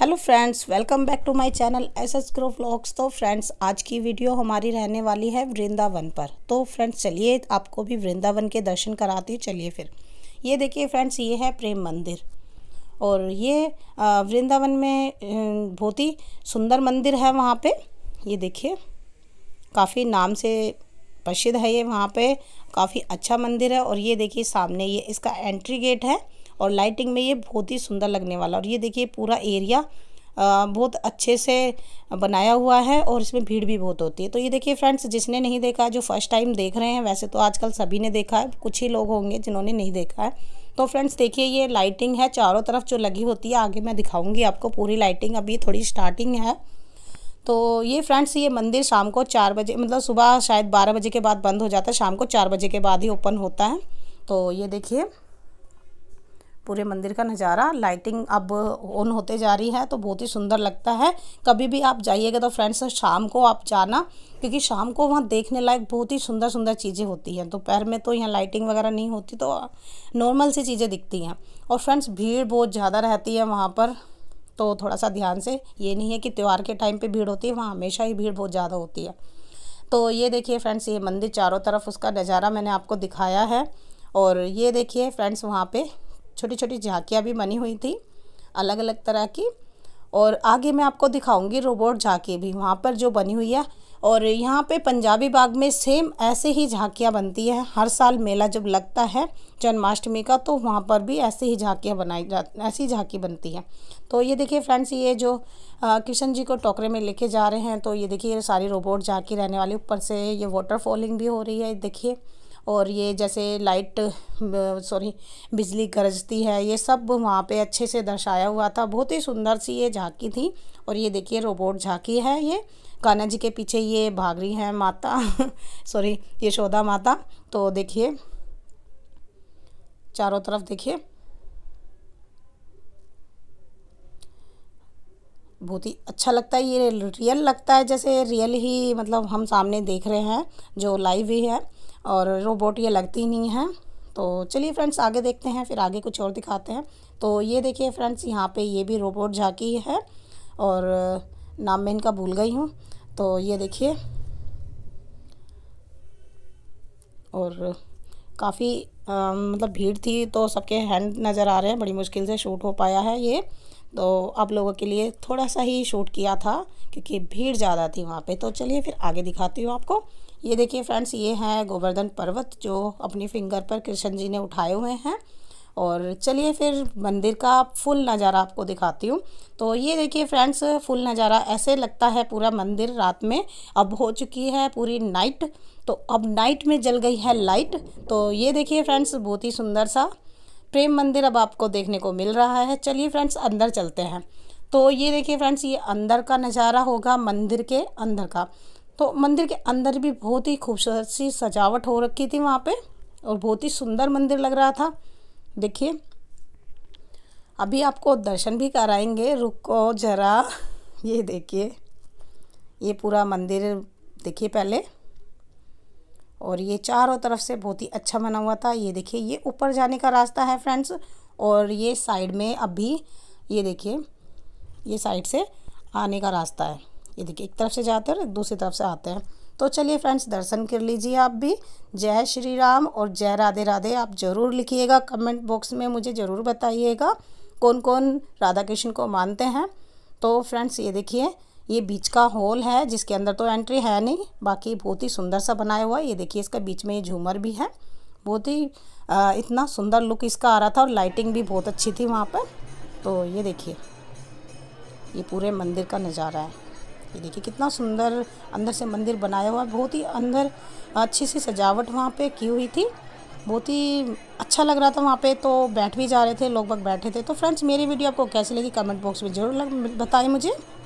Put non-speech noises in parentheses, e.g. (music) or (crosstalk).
hello friends welcome back to my channel S S grow vlogs तो friends आज की video हमारी रहने वाली है वृंदावन पर तो फ्रेंड्स चलिए आपको भी वृंदावन के दर्शन कराती हूँ चलिए फिर ये देखिए फ्रेंड्स ये है प्रेम मंदिर और ये वृंदावन में बहुत ही सुंदर मंदिर है वहाँ पे ये देखिए काफ़ी नाम से प्रसिद्ध है ये वहाँ पर काफ़ी अच्छा मंदिर है और ये देखिए सामने ये इसका एंट्री गेट है और लाइटिंग में ये बहुत ही सुंदर लगने वाला और ये देखिए पूरा एरिया बहुत अच्छे से बनाया हुआ है और इसमें भीड़ भी बहुत होती है तो ये देखिए फ्रेंड्स जिसने नहीं देखा जो फर्स्ट टाइम देख रहे हैं वैसे तो आजकल सभी ने देखा है कुछ ही लोग होंगे जिन्होंने नहीं देखा है तो फ्रेंड्स देखिए ये लाइटिंग है चारों तरफ जो लगी होती है आगे मैं दिखाऊंगी आपको पूरी लाइटिंग अभी थोड़ी स्टार्टिंग है तो ये फ्रेंड्स ये मंदिर शाम को चार बजे मतलब सुबह शायद बारह बजे के बाद बंद हो जाता है शाम को चार बजे के बाद ही ओपन होता है तो ये देखिए पूरे मंदिर का नज़ारा लाइटिंग अब ऑन होते जा रही है तो बहुत ही सुंदर लगता है कभी भी आप जाइएगा तो फ्रेंड्स शाम को आप जाना क्योंकि शाम को वहाँ देखने लायक बहुत ही सुंदर सुंदर चीज़ें होती हैं दोपहर तो में तो यहाँ लाइटिंग वगैरह नहीं होती तो नॉर्मल सी चीज़ें दिखती हैं और फ्रेंड्स भीड़ बहुत ज़्यादा रहती है वहाँ पर तो थोड़ा सा ध्यान से ये नहीं है कि त्यौहार के टाइम पर भीड़ होती है वहाँ हमेशा ही भीड़ बहुत ज़्यादा होती है तो ये देखिए फ्रेंड्स ये मंदिर चारों तरफ उसका नज़ारा मैंने आपको दिखाया है और ये देखिए फ्रेंड्स वहाँ पे छोटी छोटी झांकियाँ भी बनी हुई थी अलग अलग तरह की और आगे मैं आपको दिखाऊंगी रोबोट झांकी भी वहाँ पर जो बनी हुई है और यहाँ पे पंजाबी बाग में सेम ऐसे ही झांकियाँ बनती हैं हर साल मेला जब लगता है जन्माष्टमी का तो वहाँ पर भी ऐसे ही झांकियाँ बनाई जा ऐसी झांकी बनती है तो ये देखिए फ्रेंड्स ये जो किशन जी को टोकरे में लेके जा रहे हैं तो ये देखिए सारी रोबोट झांकी रहने वाली ऊपर से ये वाटर फॉलिंग भी हो रही है देखिए और ये जैसे लाइट सॉरी बिजली गरजती है ये सब वहाँ पे अच्छे से दर्शाया हुआ था बहुत ही सुंदर सी ये झांकी थी और ये देखिए रोबोट झांकी है ये कान्हा जी के पीछे ये भागरी है हैं माता (laughs) सॉरी ये शोधा माता तो देखिए चारों तरफ देखिए बहुत ही अच्छा लगता है ये रियल लगता है जैसे रियल ही मतलब हम सामने देख रहे हैं जो लाइव ही है और रोबोट ये लगती नहीं है तो चलिए फ्रेंड्स आगे देखते हैं फिर आगे कुछ और दिखाते हैं तो ये देखिए फ्रेंड्स यहाँ पे ये भी रोबोट झाकी है और नाम मैं इनका भूल गई हूँ तो ये देखिए और काफ़ी मतलब भीड़ थी तो सबके हैंड नज़र आ रहे हैं बड़ी मुश्किल से शूट हो पाया है ये तो आप लोगों के लिए थोड़ा सा ही शूट किया था क्योंकि भीड़ ज़्यादा थी वहाँ पे तो चलिए फिर आगे दिखाती हूँ आपको ये देखिए फ्रेंड्स ये है गोवर्धन पर्वत जो अपनी फिंगर पर कृष्ण जी ने उठाए हुए हैं और चलिए फिर मंदिर का फुल नज़ारा आपको दिखाती हूँ तो ये देखिए फ्रेंड्स फुल नज़ारा ऐसे लगता है पूरा मंदिर रात में अब हो चुकी है पूरी नाइट तो अब नाइट में जल गई है लाइट तो ये देखिए फ्रेंड्स बहुत ही सुंदर सा प्रेम मंदिर अब आपको देखने को मिल रहा है चलिए फ्रेंड्स अंदर चलते हैं तो ये देखिए फ्रेंड्स ये अंदर का नज़ारा होगा मंदिर के अंदर का तो मंदिर के अंदर भी बहुत ही खूबसूरत सी सजावट हो रखी थी वहाँ पे और बहुत ही सुंदर मंदिर लग रहा था देखिए अभी आपको दर्शन भी कराएंगे रुको ज़रा ये देखिए ये पूरा मंदिर देखिए पहले और ये चारों तरफ से बहुत ही अच्छा बना हुआ था ये देखिए ये ऊपर जाने का रास्ता है फ्रेंड्स और ये साइड में अभी ये देखिए ये साइड से आने का रास्ता है ये देखिए एक तरफ से जाते हैं और दूसरी तरफ से आते हैं तो चलिए फ्रेंड्स दर्शन कर लीजिए आप भी जय श्री राम और जय राधे राधे आप ज़रूर लिखिएगा कमेंट बॉक्स में मुझे ज़रूर बताइएगा कौन कौन राधा कृष्ण को मानते हैं तो फ्रेंड्स ये देखिए ये बीच का हॉल है जिसके अंदर तो एंट्री है नहीं बाकी बहुत ही सुंदर सा बनाया हुआ है ये देखिए इसका बीच में ये झूमर भी है बहुत ही इतना सुंदर लुक इसका आ रहा था और लाइटिंग भी बहुत अच्छी थी वहाँ पर तो ये देखिए ये पूरे मंदिर का नज़ारा है ये देखिए कितना सुंदर अंदर से मंदिर बनाया हुआ बहुत ही अंदर अच्छी सी सजावट वहाँ पे की हुई थी बहुत ही अच्छा लग रहा था वहाँ पे तो बैठ भी जा रहे थे लोग बग बैठे थे तो फ्रेंड्स मेरी वीडियो आपको कैसी लगी कमेंट बॉक्स में ज़रूर बताएं मुझे